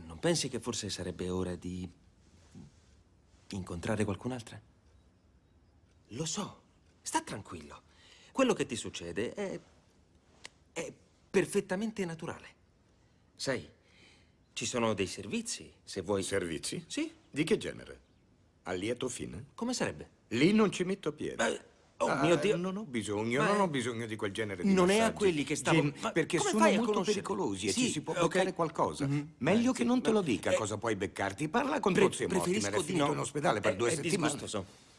Non pensi che forse sarebbe ora di... incontrare qualcun'altra? Lo so. Sta tranquillo. Quello che ti succede è... è perfettamente naturale. Sai, ci sono dei servizi, se vuoi... Servizi? Sì. Di che genere? A lieto fine? Come sarebbe? Lì non ci metto piede. Beh... Oh ah, mio Dio. Non ho bisogno, Ma non ho bisogno di quel genere di Non messaggi. è a quelli che stavo... Gen... perché sono molto pericolosi e sì, ci si può okay. beccare qualcosa. Mm-hmm. Meglio eh, che sì, non te lo eh, dica eh, cosa puoi beccarti. Parla con pre- Tozzi Motti, me l'hai finito no. in ospedale per eh, due settimane. Disgustoso.